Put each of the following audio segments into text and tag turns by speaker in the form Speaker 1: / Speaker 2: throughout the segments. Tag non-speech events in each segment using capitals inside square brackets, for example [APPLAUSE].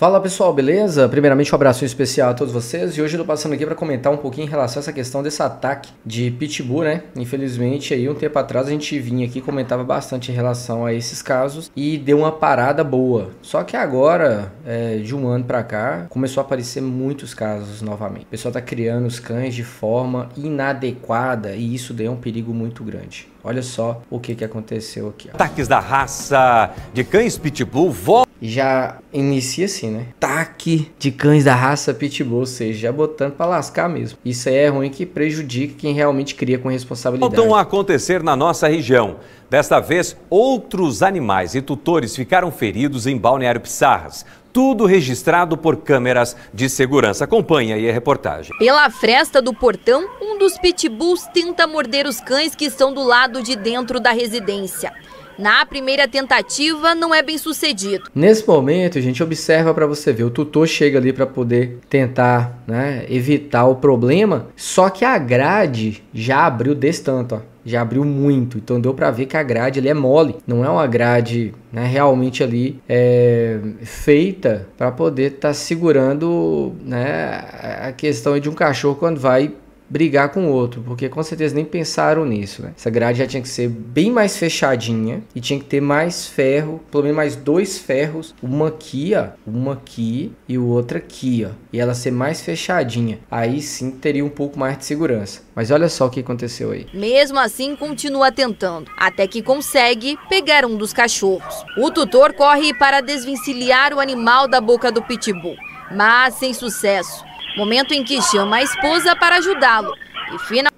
Speaker 1: Fala pessoal, beleza? Primeiramente um abraço especial a todos vocês e hoje eu tô passando aqui para comentar um pouquinho em relação a essa questão desse ataque de pitbull, né? Infelizmente aí um tempo atrás a gente vinha aqui comentava bastante em relação a esses casos e deu uma parada boa. Só que agora, é, de um ano para cá, começou a aparecer muitos casos novamente. O pessoal tá criando os cães de forma inadequada e isso deu é um perigo muito grande. Olha só o que que aconteceu aqui. Ó. Ataques da raça de cães pitbull voltam já inicia assim, né? Taque de cães da raça Pitbull, ou seja, já botando pra lascar mesmo. Isso aí é ruim que prejudica quem realmente cria com responsabilidade. Voltam
Speaker 2: a acontecer na nossa região. Desta vez, outros animais e tutores ficaram feridos em Balneário Pissarras. Tudo registrado por câmeras de segurança. Acompanhe aí a reportagem. Pela fresta do portão, um dos pitbulls tenta morder os cães que estão do lado de dentro da residência. Na primeira tentativa, não é bem sucedido.
Speaker 1: Nesse momento, a gente observa para você ver, o tutor chega ali para poder tentar né, evitar o problema, só que a grade já abriu desse tanto, ó já abriu muito, então deu para ver que a grade ali é mole, não é uma grade né, realmente ali é, feita para poder estar tá segurando né, a questão de um cachorro quando vai brigar com o outro, porque com certeza nem pensaram nisso, né? Essa grade já tinha que ser bem mais fechadinha e tinha que ter mais ferro, pelo menos mais dois ferros, uma aqui, ó, uma aqui e outra aqui, ó, e ela ser mais fechadinha. Aí sim teria um pouco mais de segurança. Mas olha só o que aconteceu aí.
Speaker 2: Mesmo assim, continua tentando, até que consegue pegar um dos cachorros. O tutor corre para desvencilhar o animal da boca do pitbull, mas sem sucesso momento em que chama a esposa para ajudá-lo. E final...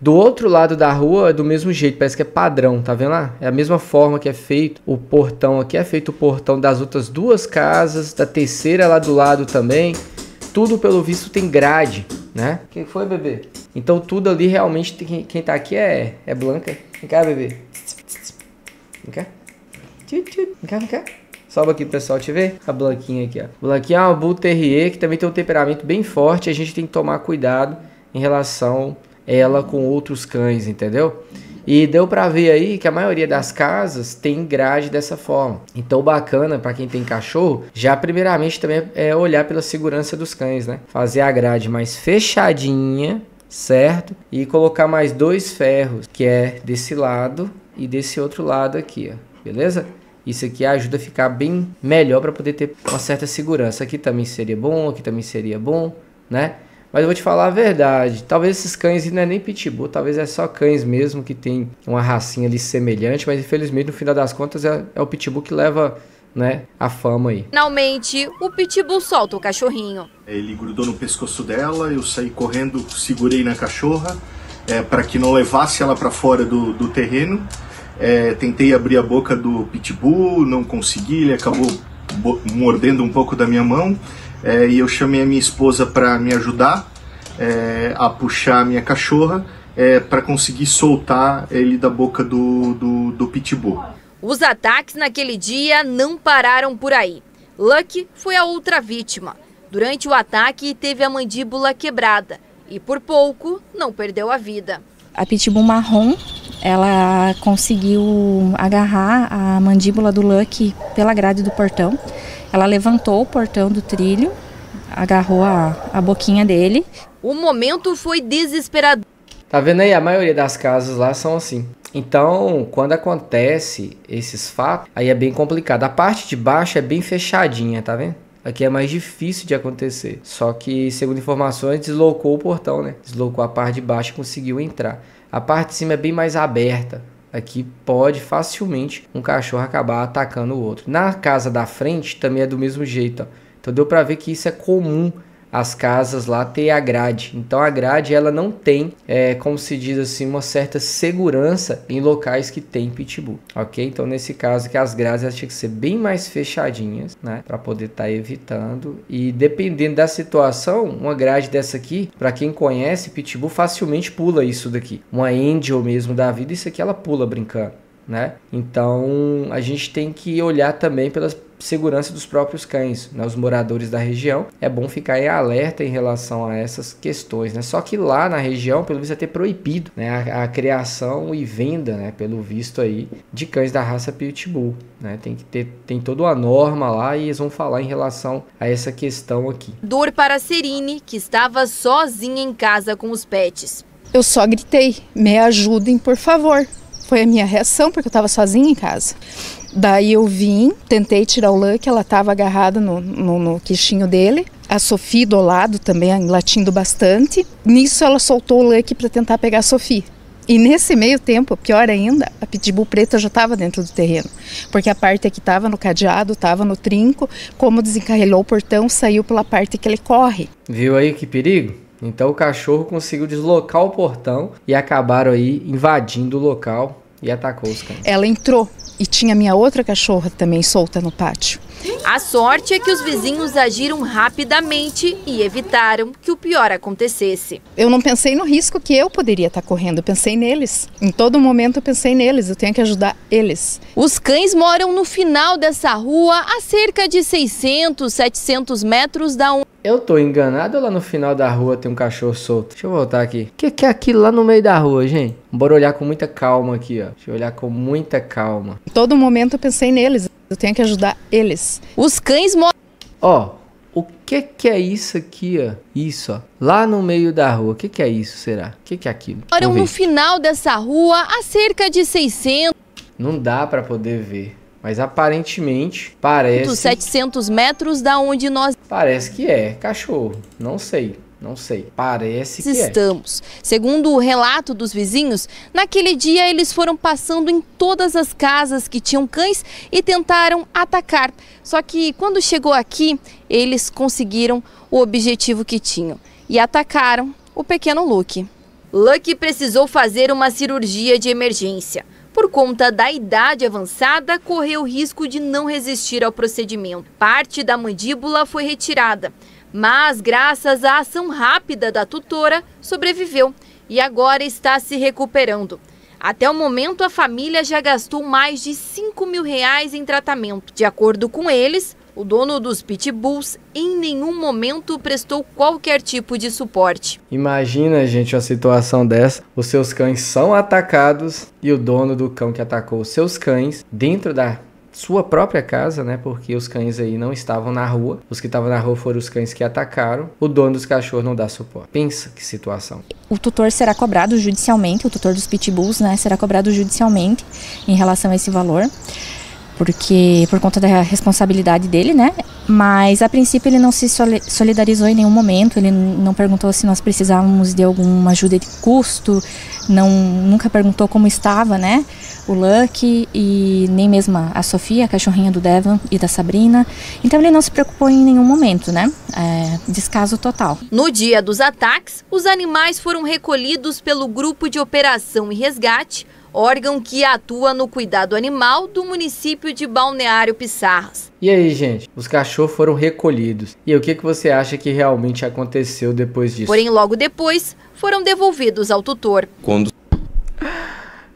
Speaker 1: Do outro lado da rua é do mesmo jeito, parece que é padrão, tá vendo lá? É a mesma forma que é feito o portão aqui, é feito o portão das outras duas casas, da terceira lá do lado também. Tudo pelo visto tem grade, né? Quem foi, bebê? Então tudo ali realmente, tem, quem tá aqui é, é Blanca. Vem cá, bebê. Vem cá. Vem cá, vem cá. Sobe aqui, pessoal, te ver a tá blanquinha aqui, ó. Blanquinha é uma Bull Terrier, que também tem um temperamento bem forte. A gente tem que tomar cuidado em relação ela com outros cães, entendeu? E deu para ver aí que a maioria das casas tem grade dessa forma. Então, bacana para quem tem cachorro, já primeiramente também é olhar pela segurança dos cães, né? Fazer a grade mais fechadinha, certo? E colocar mais dois ferros, que é desse lado e desse outro lado aqui, ó. Beleza? Isso aqui ajuda a ficar bem melhor para poder ter uma certa segurança. Aqui também seria bom, aqui também seria bom, né? Mas eu vou te falar a verdade, talvez esses cães não é nem pitbull, talvez é só cães mesmo que tem uma racinha ali semelhante, mas infelizmente no final das contas é, é o pitbull que leva né, a fama aí.
Speaker 2: Finalmente, o pitbull solta o cachorrinho.
Speaker 1: Ele grudou no pescoço dela, eu saí correndo, segurei na cachorra é, para que não levasse ela para fora do, do terreno. É, tentei abrir a boca do pitbull, não consegui, ele acabou mordendo um pouco da minha mão. É, e eu chamei a minha esposa para me ajudar é, a puxar a minha cachorra é, para conseguir soltar ele da boca do, do, do pitbull.
Speaker 2: Os ataques naquele dia não pararam por aí. Lucky foi a outra vítima. Durante o ataque, teve a mandíbula quebrada e, por pouco, não perdeu a vida. A pitbull marrom, ela conseguiu agarrar a mandíbula do Lucky pela grade do portão. Ela levantou o
Speaker 3: portão do trilho, agarrou a, a boquinha dele.
Speaker 2: O momento foi desesperador.
Speaker 1: Tá vendo aí? A maioria das casas lá são assim. Então, quando acontece esses fatos, aí é bem complicado. A parte de baixo é bem fechadinha, tá vendo? Aqui é mais difícil de acontecer. Só que, segundo informações, deslocou o portão, né? Deslocou a parte de baixo e conseguiu entrar. A parte de cima é bem mais aberta. Aqui pode facilmente um cachorro acabar atacando o outro. Na casa da frente também é do mesmo jeito. Ó. Então deu para ver que isso é comum as casas lá ter a grade. Então a grade ela não tem, é, como se diz assim, uma certa segurança em locais que tem pitbull, ok? Então nesse caso que as grades elas tinham que ser bem mais fechadinhas, né, para poder estar tá evitando. E dependendo da situação, uma grade dessa aqui, para quem conhece pitbull facilmente pula isso daqui. Uma angel mesmo da vida, isso aqui ela pula brincando né? Então a gente tem que olhar também pela segurança dos próprios cães, né? Os moradores da região é bom ficar em alerta em relação a essas questões, né? Só que lá na região, pelo visto, é ter proibido né? a, a criação e venda, né? Pelo visto aí de cães da raça Pitbull, né? Tem que ter tem toda uma norma lá e eles vão falar em relação a essa questão aqui.
Speaker 2: Dor para a Serine que estava sozinha em casa com os
Speaker 3: pets. Eu só gritei: me ajudem, por favor. Foi a minha reação, porque eu estava sozinha em casa. Daí eu vim, tentei tirar o Luck, ela estava agarrada no, no, no queixinho dele. A Sofia do lado também latindo bastante. Nisso ela soltou o Luck para tentar pegar a Sofia. E nesse meio tempo, pior ainda, a pitbull preta já estava dentro do terreno, porque a parte que estava no cadeado, estava no trinco, como desencarrelou o portão, saiu pela parte que ele corre.
Speaker 1: Viu aí que perigo? Então o cachorro conseguiu deslocar o portão e acabaram aí invadindo o local e atacou os cães.
Speaker 3: Ela entrou e tinha minha outra cachorra também solta no pátio.
Speaker 2: A sorte é que os vizinhos agiram rapidamente e evitaram que o pior acontecesse.
Speaker 3: Eu não pensei no risco que eu poderia estar correndo, eu pensei neles. Em todo momento eu pensei neles, eu tenho que ajudar eles. Os cães moram no final dessa rua, a cerca de 600,
Speaker 2: 700 metros da onde...
Speaker 1: Eu tô enganado lá no final da rua tem um cachorro solto? Deixa eu voltar aqui. O que, que é aquilo lá no meio da rua, gente? Bora olhar com muita calma aqui, ó. Deixa eu olhar com muita calma. Em
Speaker 3: todo momento eu pensei neles. Eu tenho que ajudar eles. Os cães moram.
Speaker 1: Ó, o que que é isso aqui, ó? Isso, ó. Lá no meio da rua. O que que é isso, será? O que que é aquilo? Moram no
Speaker 2: final dessa rua a cerca de 600.
Speaker 1: Não dá para poder ver. Mas aparentemente parece.
Speaker 2: 700 metros da onde nós. Parece que é
Speaker 1: cachorro. Não sei. Não sei, parece que é. Estamos.
Speaker 2: É. Segundo o relato dos vizinhos, naquele dia eles foram passando em todas as casas que tinham cães e tentaram atacar. Só que quando chegou aqui, eles conseguiram o objetivo que tinham e atacaram o pequeno Luke. Luke precisou fazer uma cirurgia de emergência. Por conta da idade avançada, correu o risco de não resistir ao procedimento. Parte da mandíbula foi retirada mas, graças à ação rápida da tutora, sobreviveu e agora está se recuperando. Até o momento, a família já gastou mais de 5 mil reais em tratamento. De acordo com eles, o dono dos pitbulls em nenhum momento prestou qualquer tipo de suporte.
Speaker 1: Imagina, gente, uma situação dessa. Os seus cães são atacados e o dono do cão que atacou os seus cães, dentro da sua própria casa, né? Porque os cães aí não estavam na rua. Os que estavam na rua foram os cães que atacaram. O dono dos cachorros não dá suporte. Pensa que situação.
Speaker 2: O tutor será cobrado judicialmente, o tutor dos pitbulls, né? Será cobrado judicialmente em relação a esse valor porque por conta da responsabilidade dele, né? Mas a princípio ele não se solidarizou em nenhum momento, ele não perguntou se nós precisávamos de alguma ajuda de custo, não nunca perguntou como estava, né? O Lucky e nem mesmo a Sofia, a cachorrinha do Devon e da Sabrina. Então ele não se preocupou em nenhum momento, né? É, descaso total. No dia dos ataques, os animais foram recolhidos pelo grupo de operação e resgate órgão que atua no cuidado animal do município de Balneário Pissarras.
Speaker 1: E aí, gente, os cachorros foram recolhidos. E o que, que você acha que realmente aconteceu depois disso? Porém,
Speaker 2: logo depois, foram devolvidos ao tutor.
Speaker 1: Quando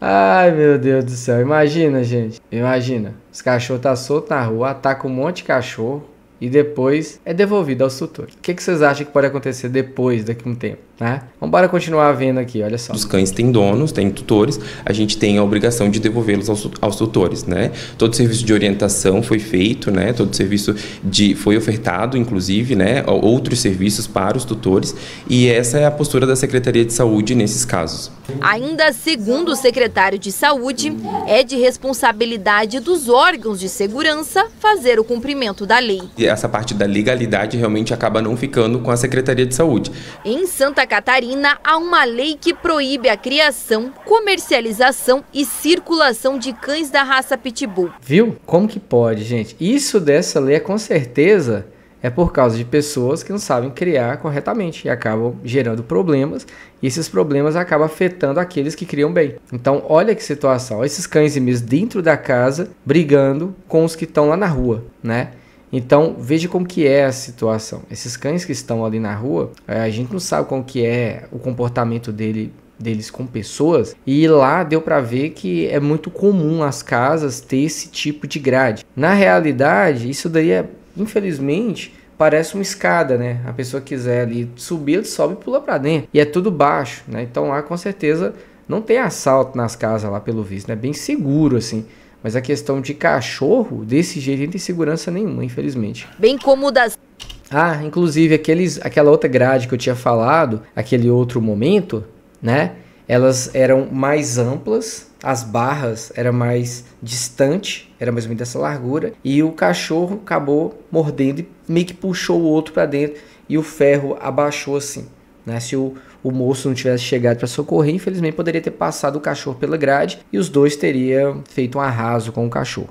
Speaker 1: Ai, meu Deus do céu. Imagina, gente. Imagina. Os cachorros tá solto na rua, ataca um monte de cachorro e depois é devolvido aos tutores. O que, que vocês acham que pode acontecer depois, daqui a um tempo? Né? Vamos para continuar
Speaker 2: vendo aqui, olha só. Os cães têm donos, têm tutores, a gente tem a obrigação de devolvê-los aos, aos, tutores, né? Todo serviço de orientação foi feito, né? Todo serviço de foi ofertado, inclusive, né? Outros serviços para os tutores e essa é a postura da Secretaria de Saúde nesses casos. Ainda segundo o secretário de Saúde, é de responsabilidade dos órgãos de segurança fazer o cumprimento da lei. E essa parte da legalidade realmente acaba não ficando com a Secretaria de Saúde. Em Santa Catarina, há uma lei que proíbe a criação, comercialização e circulação de cães da raça Pitbull.
Speaker 1: Viu? Como que pode, gente? Isso dessa lei é com certeza é por causa de pessoas que não sabem criar corretamente e acabam gerando problemas, e esses problemas acabam afetando aqueles que criam bem. Então, olha que situação, esses cães e mesmo dentro da casa brigando com os que estão lá na rua, né? Então, veja como que é a situação. Esses cães que estão ali na rua, é, a gente não sabe como que é o comportamento dele deles com pessoas e lá deu para ver que é muito comum as casas ter esse tipo de grade. Na realidade, isso daí é infelizmente parece uma escada, né? A pessoa quiser ali subir, ele sobe e pula para dentro. E é tudo baixo, né? Então lá com certeza não tem assalto nas casas lá pelo visto, né? Bem seguro assim. Mas a questão de cachorro, desse jeito, não tem segurança nenhuma, infelizmente.
Speaker 2: Bem como das
Speaker 1: ah, inclusive aqueles, aquela outra grade que eu tinha falado, aquele outro momento, né? Elas eram mais amplas, as barras era mais distante, era mais ou menos dessa largura, e o cachorro acabou mordendo e meio que puxou o outro para dentro e o ferro abaixou assim. Né? Se o, o moço não tivesse chegado para socorrer, infelizmente poderia ter passado o cachorro pela grade e os dois teriam feito um arraso com o cachorro.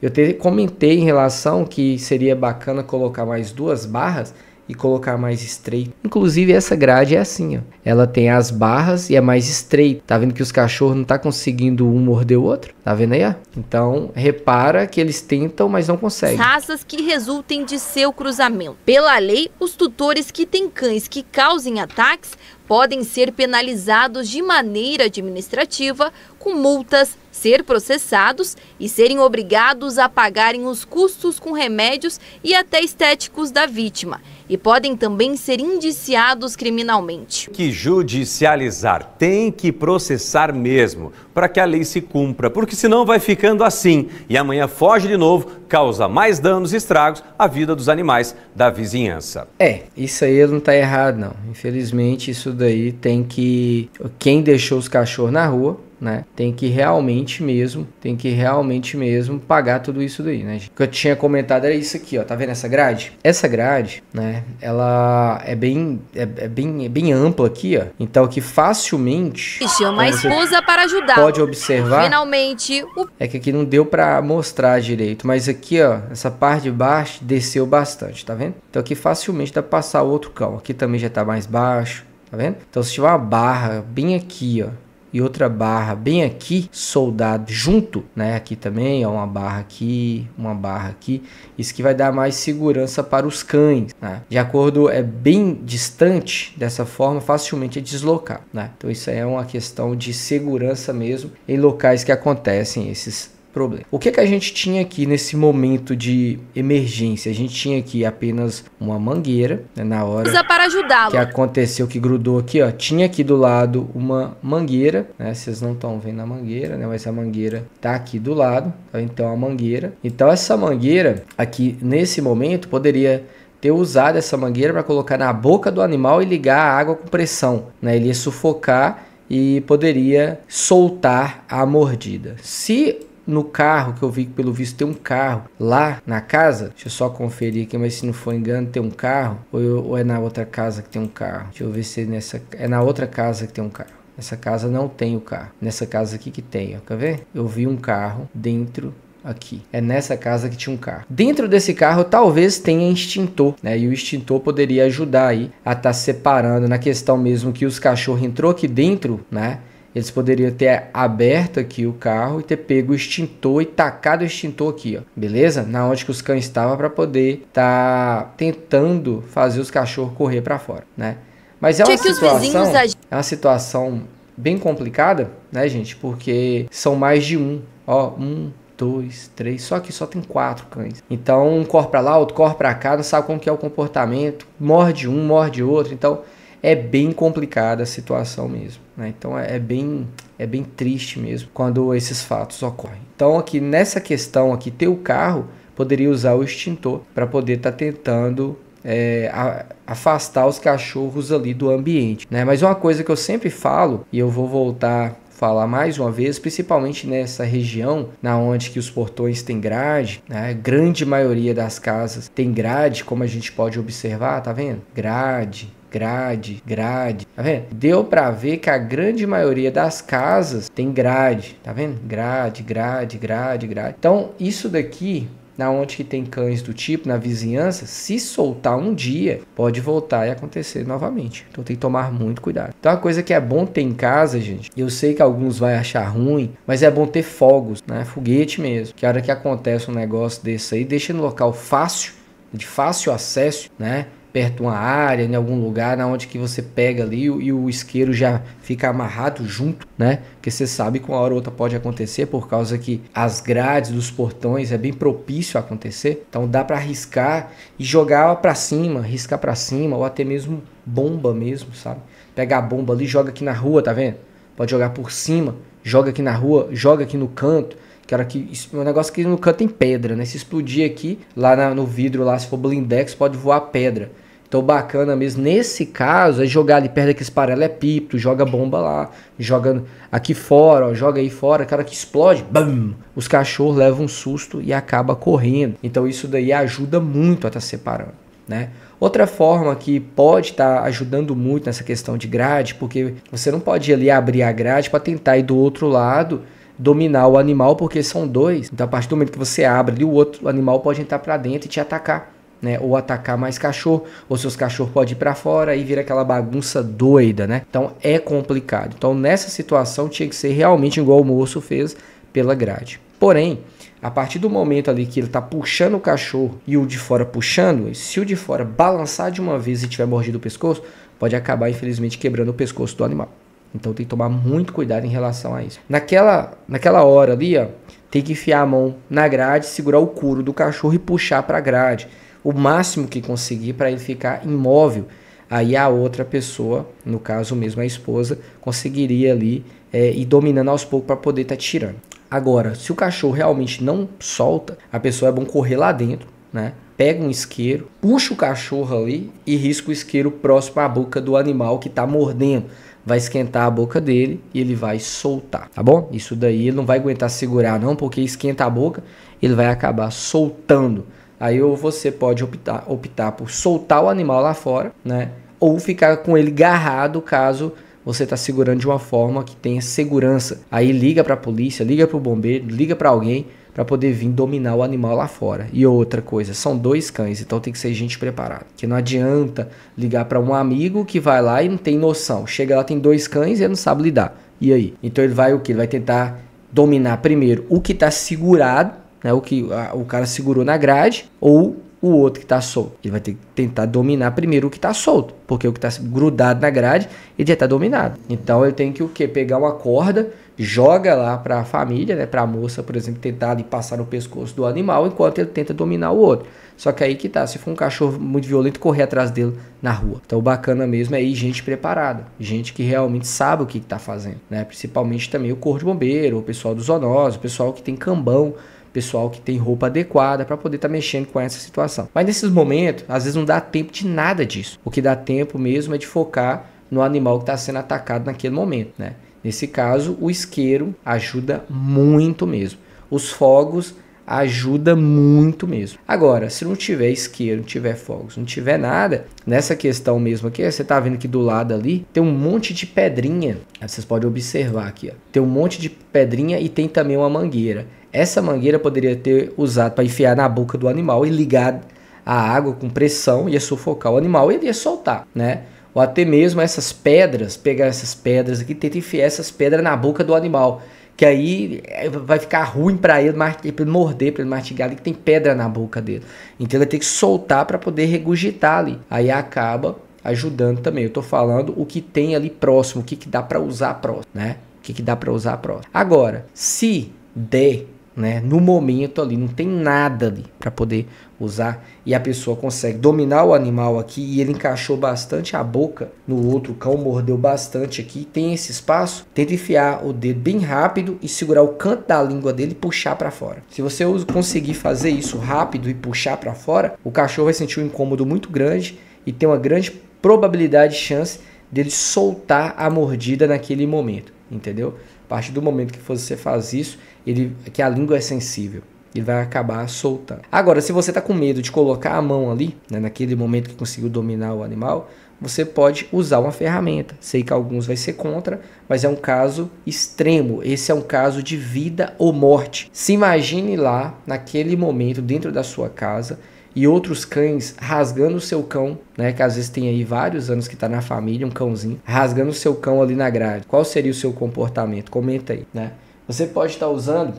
Speaker 1: Eu te, comentei em relação que seria bacana colocar mais duas barras, e colocar mais estreito. Inclusive essa grade é assim, ó. Ela tem as barras e é mais estreita. Tá vendo que os cachorros não tá conseguindo um morder o outro? Tá vendo aí, ó? Então, repara que eles tentam, mas não conseguem.
Speaker 2: Raças que resultem de seu cruzamento. Pela lei, os tutores que têm cães que causem ataques podem ser penalizados de maneira administrativa com multas, ser processados e serem obrigados a pagarem os custos com remédios e até estéticos da vítima e podem também ser indiciados criminalmente. Que judicializar, tem que processar mesmo, para que a lei se cumpra, porque senão vai ficando assim e amanhã foge de novo, causa mais danos e estragos à vida dos animais da vizinhança. É, isso
Speaker 1: aí não está errado não. Infelizmente isso daí tem que quem deixou os cachorros na rua né? Tem que realmente mesmo, tem que realmente mesmo pagar tudo isso daí, né? O que eu tinha comentado era isso aqui, ó. Tá vendo essa grade? Essa grade, né? Ela é bem, é, é bem, é bem ampla aqui, ó. Então que facilmente.
Speaker 2: Chama é a esposa para ajudar. Pode
Speaker 1: observar.
Speaker 2: Finalmente. O...
Speaker 1: É que aqui não deu para mostrar direito, mas aqui, ó, essa parte de baixo desceu bastante, tá vendo? Então aqui facilmente dá pra passar outro cão. Aqui também já tá mais baixo. Tá vendo? Então, se tiver uma barra bem aqui, ó, e outra barra bem aqui, soldado junto, né? Aqui também, ó, uma barra aqui, uma barra aqui. Isso que vai dar mais segurança para os cães, né? De acordo, é bem distante dessa forma, facilmente é deslocar, né? Então isso é uma questão de segurança mesmo em locais que acontecem esses problema. O que, é que a gente tinha aqui nesse momento de emergência? A gente tinha aqui apenas uma mangueira, né, na hora Usa
Speaker 2: para ajudá-lo. que
Speaker 1: aconteceu, que grudou aqui, ó. Tinha aqui do lado uma mangueira, né? Vocês não estão vendo a mangueira, né? Mas a mangueira tá aqui do lado, tá? então a mangueira. Então essa mangueira aqui nesse momento poderia ter usado essa mangueira para colocar na boca do animal e ligar a água com pressão, né? Ele ia sufocar e poderia soltar a mordida. Se no carro, que eu vi que pelo visto tem um carro lá na casa. Deixa eu só conferir aqui, mas se não for engano, tem um carro. Ou, eu, ou é na outra casa que tem um carro? Deixa eu ver se é nessa. É na outra casa que tem um carro. Nessa casa não tem o carro. Nessa casa aqui que tem, ó. Quer ver? Eu vi um carro dentro aqui. É nessa casa que tinha um carro. Dentro desse carro talvez tenha extintor, né? E o extintor poderia ajudar aí a estar tá separando na questão mesmo que os cachorros entrou aqui dentro, né? Eles poderiam ter aberto aqui o carro e ter pego o extintor e tacado o extintor aqui, ó. Beleza? Na onde que os cães estavam para poder tá tentando fazer os cachorros correr para fora, né? Mas é uma Tinha situação, é uma situação bem complicada, né, gente? Porque são mais de um, ó, um, dois, três, só que só tem quatro cães. Então um corre para lá, outro corre para cá, não sabe como que é o comportamento, morde um, morde outro, então é bem complicada a situação mesmo. Né? Então é, é, bem, é bem triste mesmo quando esses fatos ocorrem. Então aqui nessa questão aqui, ter o carro poderia usar o extintor para poder estar tá tentando é, a, afastar os cachorros ali do ambiente. Né? Mas uma coisa que eu sempre falo, e eu vou voltar falar mais uma vez, principalmente nessa região, na onde que os portões têm grade, né? A grande maioria das casas tem grade, como a gente pode observar, tá vendo? Grade, grade, grade. Tá vendo? Deu para ver que a grande maioria das casas tem grade, tá vendo? Grade, grade, grade, grade. Então, isso daqui na onde que tem cães do tipo, na vizinhança, se soltar um dia, pode voltar e acontecer novamente. Então tem que tomar muito cuidado. Então uma coisa que é bom ter em casa, gente, eu sei que alguns vai achar ruim, mas é bom ter fogos, né? Foguete mesmo. Que a hora que acontece um negócio desse aí, deixa no local fácil, de fácil acesso, né? perto de uma área, em algum lugar, na onde que você pega ali e o isqueiro já fica amarrado junto, né? Porque você sabe que uma hora ou outra pode acontecer por causa que as grades dos portões é bem propício a acontecer. Então dá para arriscar e jogar para cima, riscar para cima ou até mesmo bomba mesmo, sabe? Pega a bomba ali, joga aqui na rua, tá vendo? Pode jogar por cima, joga aqui na rua, joga aqui no canto que era que um negócio que no canto tem pedra, né? Se explodir aqui, lá na, no vidro, lá se for blindex, pode voar pedra. Então, bacana mesmo, nesse caso, é jogar ali perto daqueles paralelepípedos, joga bomba lá, joga aqui fora, ó, joga aí fora, cara que explode, bam! Os cachorros levam um susto e acaba correndo. Então, isso daí ajuda muito a estar tá separando, né? Outra forma que pode estar tá ajudando muito nessa questão de grade, porque você não pode ir ali abrir a grade para tentar ir do outro lado dominar o animal, porque são dois. Então, a partir do momento que você abre ali, o outro animal pode entrar para dentro e te atacar né? Ou atacar mais cachorro, ou seus cachorros podem ir para fora e vira aquela bagunça doida, né? Então é complicado. Então nessa situação tinha que ser realmente igual o moço fez pela grade. Porém, a partir do momento ali que ele tá puxando o cachorro e o de fora puxando, se o de fora balançar de uma vez e tiver mordido o pescoço, pode acabar infelizmente quebrando o pescoço do animal. Então tem que tomar muito cuidado em relação a isso. Naquela, naquela hora ali, ó, tem que enfiar a mão na grade, segurar o couro do cachorro e puxar para a grade o máximo que conseguir para ele ficar imóvel. Aí a outra pessoa, no caso mesmo a esposa, conseguiria ali é, ir dominando aos poucos para poder estar tá tirando. Agora, se o cachorro realmente não solta, a pessoa é bom correr lá dentro, né? Pega um isqueiro, puxa o cachorro ali e risca o isqueiro próximo à boca do animal que está mordendo. Vai esquentar a boca dele e ele vai soltar, tá bom? Isso daí ele não vai aguentar segurar não, porque esquenta a boca, ele vai acabar soltando. Aí ou você pode optar, optar por soltar o animal lá fora, né? Ou ficar com ele garrado caso você está segurando de uma forma que tenha segurança. Aí liga para a polícia, liga para o bombeiro, liga para alguém para poder vir dominar o animal lá fora. E outra coisa, são dois cães, então tem que ser gente preparada. Que não adianta ligar para um amigo que vai lá e não tem noção. Chega lá, tem dois cães e ele não sabe lidar. E aí? Então ele vai o que? Ele vai tentar dominar primeiro o que está segurado né? O que a, o cara segurou na grade ou o outro que está solto. Ele vai ter que tentar dominar primeiro o que está solto, porque o que está grudado na grade, ele já está dominado. Então ele tem que o que Pegar uma corda, joga lá para a família, né, para a moça, por exemplo, tentar ali passar no pescoço do animal enquanto ele tenta dominar o outro. Só que aí que tá, se for um cachorro muito violento, correr atrás dele na rua. Então o bacana mesmo é ir gente preparada, gente que realmente sabe o que, está fazendo, né? Principalmente também o corpo de bombeiro, o pessoal do zoonose, o pessoal que tem cambão, pessoal que tem roupa adequada para poder estar tá mexendo com essa situação. Mas nesses momentos, às vezes não dá tempo de nada disso. O que dá tempo mesmo é de focar no animal que está sendo atacado naquele momento, né? Nesse caso, o isqueiro ajuda muito mesmo. Os fogos ajuda muito mesmo. Agora, se não tiver isqueiro, não tiver fogos, não tiver nada, nessa questão mesmo aqui, você tá vendo que do lado ali tem um monte de pedrinha. Vocês podem observar aqui, ó. Tem um monte de pedrinha e tem também uma mangueira. Essa mangueira poderia ter usado para enfiar na boca do animal e ligar a água com pressão, ia sufocar o animal e ele ia soltar, né? Ou até mesmo essas pedras, pegar essas pedras aqui, tenta enfiar essas pedras na boca do animal, que aí eh, vai ficar ruim para ele, ele morder, para ele mastigar ali, que tem pedra na boca dele. Então ele tem que soltar para poder regurgitar ali. Aí acaba ajudando também. Eu tô falando o que tem ali próximo, o que, que dá para usar próximo, né? O que, que dá para usar próximo. Agora, se der né? No momento ali, não tem nada ali para poder usar e a pessoa consegue dominar o animal aqui e ele encaixou bastante a boca no outro cão, mordeu bastante aqui, tem esse espaço, tenta enfiar o dedo bem rápido e segurar o canto da língua dele e puxar para fora. Se você conseguir fazer isso rápido e puxar para fora, o cachorro vai sentir um incômodo muito grande e tem uma grande probabilidade, chance dele soltar a mordida naquele momento, entendeu? A partir do momento que você faz isso, ele, que a língua é sensível. Ele vai acabar soltando. Agora, se você está com medo de colocar a mão ali, né, naquele momento que conseguiu dominar o animal, você pode usar uma ferramenta. Sei que alguns vai ser contra, mas é um caso extremo. Esse é um caso de vida ou morte. Se imagine lá, naquele momento, dentro da sua casa, e outros cães rasgando o seu cão, né? Que às vezes tem aí vários anos que está na família, um cãozinho, rasgando o seu cão ali na grade. Qual seria o seu comportamento? Comenta aí, né? Você pode estar usando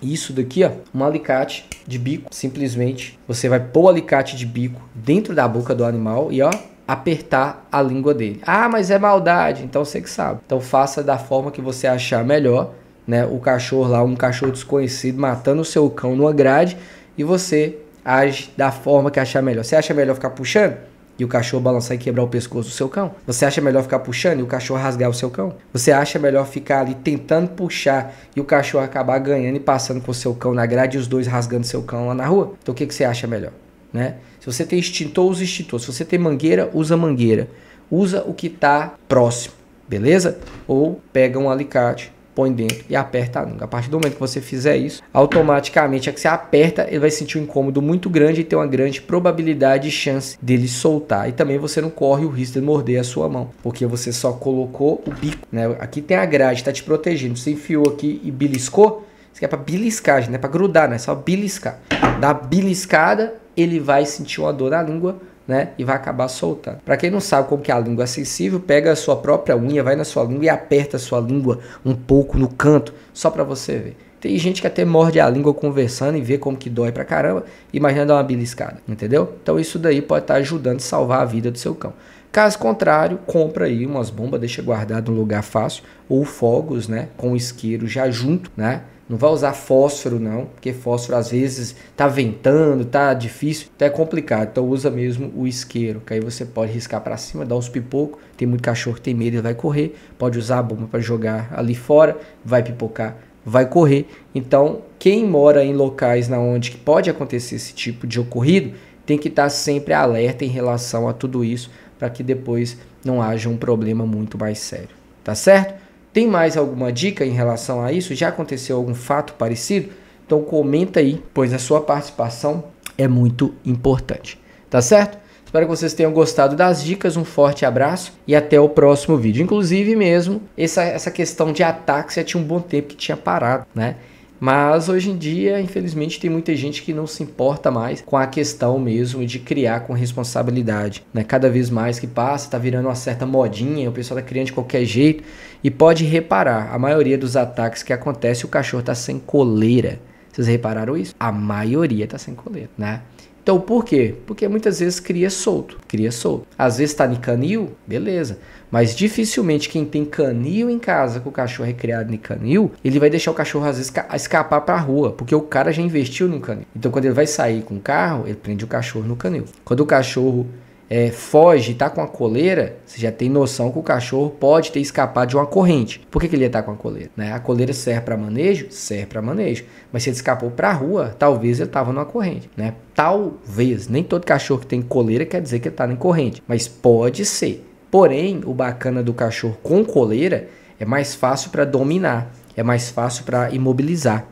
Speaker 1: isso daqui, ó, um alicate de bico. Simplesmente você vai pôr o alicate de bico dentro da boca do animal e ó, apertar a língua dele. Ah, mas é maldade, então você que sabe. Então faça da forma que você achar melhor, né? O cachorro lá, um cachorro desconhecido matando o seu cão numa grade e você age da forma que achar melhor. Você acha melhor ficar puxando? e o cachorro balançar e quebrar o pescoço do seu cão? Você acha melhor ficar puxando e o cachorro rasgar o seu cão? Você acha melhor ficar ali tentando puxar e o cachorro acabar ganhando e passando com o seu cão na grade e os dois rasgando seu cão lá na rua? Então o que, que você acha melhor? Né? Se você tem extintor, usa extintor. Se você tem mangueira, usa mangueira. Usa o que está próximo, beleza? Ou pega um alicate põe dentro e aperta a língua. A partir do momento que você fizer isso, automaticamente é que você aperta, ele vai sentir um incômodo muito grande e tem uma grande probabilidade e chance dele soltar. E também você não corre o risco de morder a sua mão, porque você só colocou o bico, né? Aqui tem a grade, tá te protegendo. Você enfiou aqui e beliscou, isso aqui é para beliscar, gente, não é para grudar, né? É só beliscar. Dá beliscada, ele vai sentir uma dor na língua, né? E vai acabar soltando. Para quem não sabe como que é a língua é sensível, pega a sua própria unha, vai na sua língua e aperta a sua língua um pouco no canto, só para você ver. Tem gente que até morde a língua conversando e vê como que dói pra caramba, imagina dar uma beliscada, entendeu? Então isso daí pode estar tá ajudando a salvar a vida do seu cão. Caso contrário, compra aí umas bombas, deixa guardado num lugar fácil, ou fogos, né, com isqueiro já junto, né? Não vai usar fósforo não, porque fósforo às vezes tá ventando, tá difícil, então é complicado. Então usa mesmo o isqueiro, que aí você pode riscar para cima, dar uns pipocos. Tem muito cachorro que tem medo, ele vai correr. Pode usar a bomba para jogar ali fora, vai pipocar, vai correr. Então quem mora em locais na onde pode acontecer esse tipo de ocorrido tem que estar tá sempre alerta em relação a tudo isso para que depois não haja um problema muito mais sério. Tá certo? Tem mais alguma dica em relação a isso? Já aconteceu algum fato parecido? Então comenta aí, pois a sua participação é muito importante. Tá certo? Espero que vocês tenham gostado das dicas. Um forte abraço e até o próximo vídeo. Inclusive mesmo, essa, essa questão de ataques já tinha um bom tempo que tinha parado, né? Mas hoje em dia, infelizmente, tem muita gente que não se importa mais com a questão mesmo de criar com responsabilidade. Né? Cada vez mais que passa, tá virando uma certa modinha, o pessoal tá criando de qualquer jeito. E pode reparar, a maioria dos ataques que acontece, o cachorro tá sem coleira. Vocês repararam isso? A maioria tá sem coleira, né? Então, por quê? Porque muitas vezes cria solto, cria solto. Às vezes está em canil, beleza. Mas dificilmente quem tem canil em casa, com o cachorro recreado em canil, ele vai deixar o cachorro às vezes escapar para a rua, porque o cara já investiu no canil. Então, quando ele vai sair com o carro, ele prende o cachorro no canil. Quando o cachorro é, foge, tá com a coleira, você já tem noção que o cachorro pode ter escapado de uma corrente. Por que, que ele ia estar tá com a coleira? Né? A coleira serve para manejo? Serve para manejo. Mas se ele escapou para a rua, talvez ele estava numa corrente. Né? Talvez. Nem todo cachorro que tem coleira quer dizer que ele está em corrente. Mas pode ser. Porém, o bacana do cachorro com coleira é mais fácil para dominar, é mais fácil para imobilizar.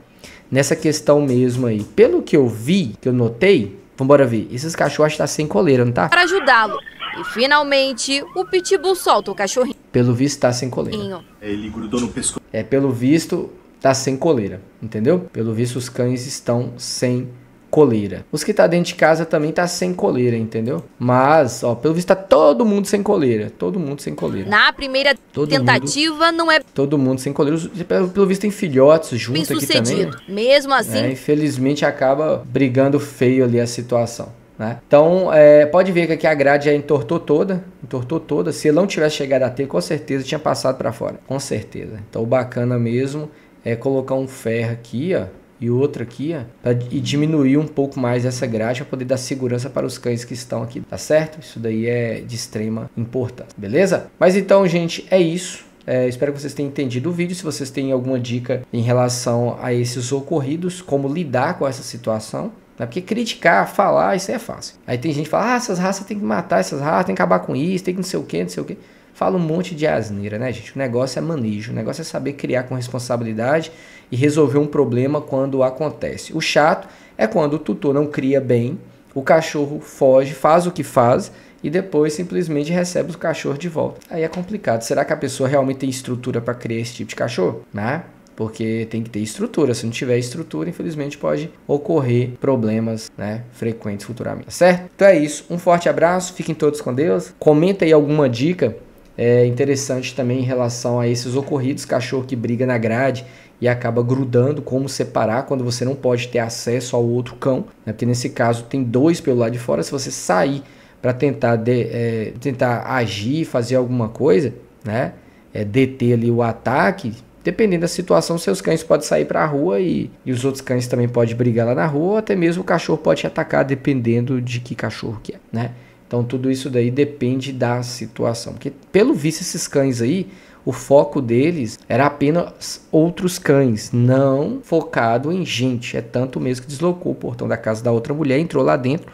Speaker 1: Nessa questão mesmo aí, pelo que eu vi, que eu notei, Vambora ver. Esses cachorros acho que tá sem coleira, não tá? Para
Speaker 2: ajudá-lo. E finalmente, o Pitbull solta o cachorrinho.
Speaker 1: Pelo visto, tá sem coleira. Ele grudou no pescoço. É, pelo visto, tá sem coleira, entendeu? Pelo visto, os cães estão sem coleira coleira. Os que tá dentro de casa também tá sem coleira, entendeu? Mas, ó, pelo visto tá todo mundo sem coleira. Todo mundo sem coleira.
Speaker 2: Na primeira todo tentativa mundo, não é...
Speaker 1: Todo mundo sem coleira. Pelo, visto tem filhotes junto aqui também. Né?
Speaker 2: Mesmo é, assim... É,
Speaker 1: infelizmente acaba brigando feio ali a situação. Né? Então, é, pode ver que aqui a grade já entortou toda, entortou toda. Se ele não tivesse chegado a ter, com certeza tinha passado para fora, com certeza. Então, bacana mesmo é colocar um ferro aqui, ó, e outra aqui, ó, pra, e diminuir um pouco mais essa grade para poder dar segurança para os cães que estão aqui, tá certo? Isso daí é de extrema importância, beleza? Mas então, gente, é isso. É, espero que vocês tenham entendido o vídeo. Se vocês têm alguma dica em relação a esses ocorridos, como lidar com essa situação, né? Porque criticar, falar, isso é fácil. Aí tem gente que fala, ah, essas raças tem que matar essas raças, tem que acabar com isso, tem que não sei o que, não sei o que. Fala um monte de asneira, né, gente? O negócio é manejo, o negócio é saber criar com responsabilidade e resolver um problema quando acontece. O chato é quando o tutor não cria bem, o cachorro foge, faz o que faz e depois simplesmente recebe o cachorro de volta. Aí é complicado. Será que a pessoa realmente tem estrutura para criar esse tipo de cachorro? Né? Porque tem que ter estrutura. Se não tiver estrutura, infelizmente pode ocorrer problemas né, frequentes futuramente. Tá certo? Então é isso. Um forte abraço. Fiquem todos com Deus. Comenta aí alguma dica é, interessante também em relação a esses ocorridos. Cachorro que briga na grade e acaba grudando, como separar quando você não pode ter acesso ao outro cão, né? porque nesse caso tem dois pelo lado de fora, se você sair para tentar, de, é, tentar agir, fazer alguma coisa, né? É, deter ali o ataque, dependendo da situação, seus cães podem sair para a rua e, e, os outros cães também podem brigar lá na rua, ou até mesmo o cachorro pode te atacar, dependendo de que cachorro que é, né? Então tudo isso daí depende da situação, porque pelo visto esses cães aí, o foco deles era apenas outros cães, não focado em gente. É tanto mesmo que deslocou o portão da casa da outra mulher, entrou lá dentro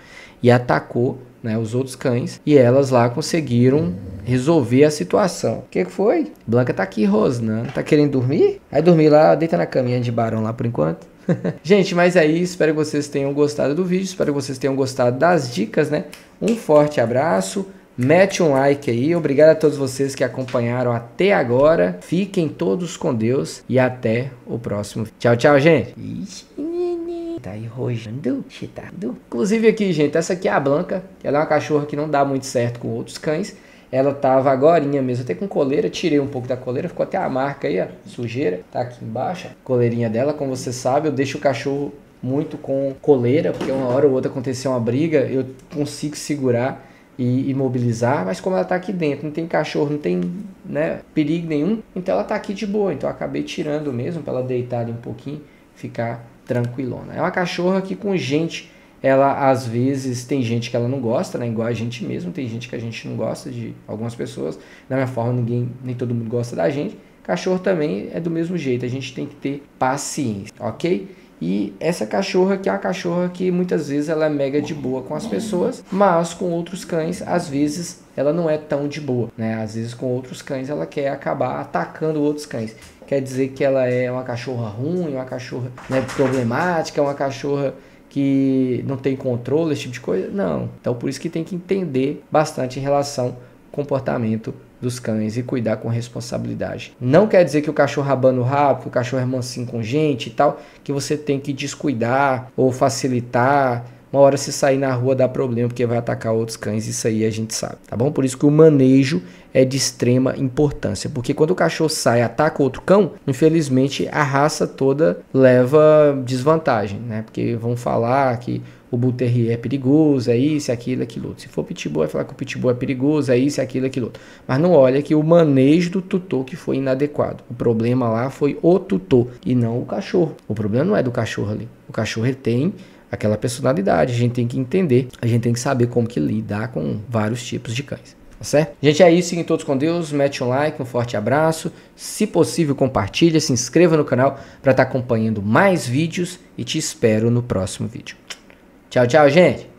Speaker 1: e atacou né, os outros cães. E elas lá conseguiram resolver a situação. O que, que, foi? Blanca tá aqui rosnando. Né? Tá querendo dormir? Vai dormir lá, deita na caminha de barão lá por enquanto. [LAUGHS] Gente, mas é isso. Espero que vocês tenham gostado do vídeo. Espero que vocês tenham gostado das dicas, né? Um forte abraço. Mete um like aí. Obrigado a todos vocês que acompanharam até agora. Fiquem todos com Deus e até o próximo. Tchau, tchau, gente. Tá aí rojando, chitando. Tá. Inclusive aqui, gente, essa aqui é a Blanca. Ela é uma cachorra que não dá muito certo com outros cães. Ela tava agorinha mesmo, até com coleira, tirei um pouco da coleira, ficou até a marca aí, ó, sujeira, tá aqui embaixo, coleirinha dela, como você sabe, eu deixo o cachorro muito com coleira, porque uma hora ou outra aconteceu uma briga, eu consigo segurar e imobilizar, mas como ela está aqui dentro, não tem cachorro, não tem né, perigo nenhum, então ela está aqui de boa. Então eu acabei tirando mesmo para ela deitar ali um pouquinho, ficar tranquilona. É uma cachorra que com gente, ela às vezes tem gente que ela não gosta, né? Igual a gente mesmo, tem gente que a gente não gosta de algumas pessoas. Da minha forma, ninguém, nem todo mundo gosta da gente. Cachorro também é do mesmo jeito, a gente tem que ter paciência, ok? E essa cachorra que é a cachorra que muitas vezes ela é mega de boa com as pessoas, mas com outros cães, às vezes ela não é tão de boa, né? Às vezes com outros cães ela quer acabar atacando outros cães. Quer dizer que ela é uma cachorra ruim, uma cachorra né, problemática, uma cachorra que não tem controle, esse tipo de coisa? Não. Então por isso que tem que entender bastante em relação ao comportamento dos cães e cuidar com responsabilidade. Não quer dizer que o cachorro rabando rabo, que o cachorro é mansinho com gente e tal, que você tem que descuidar ou facilitar uma hora se sair na rua dá problema porque vai atacar outros cães, isso aí a gente sabe, tá bom? Por isso que o manejo é de extrema importância, porque quando o cachorro sai e ataca outro cão, infelizmente a raça toda leva desvantagem, né? Porque vão falar que o Bull Terrier é perigoso, é isso, é aquilo, é aquilo outro. Se for Pitbull, vai falar que o Pitbull é perigoso, é isso, é aquilo, é aquilo outro. Mas não olha que o manejo do tutor que foi inadequado. O problema lá foi o tutor e não o cachorro. O problema não é do cachorro ali. O cachorro tem aquela personalidade. A gente tem que entender, a gente tem que saber como que lidar com vários tipos de cães. Tá certo? Gente, é isso. Fiquem todos com Deus. Mete um like, um forte abraço. Se possível, compartilha, se inscreva no canal para estar tá acompanhando mais vídeos e te espero no próximo vídeo. Tchau, tchau, gente!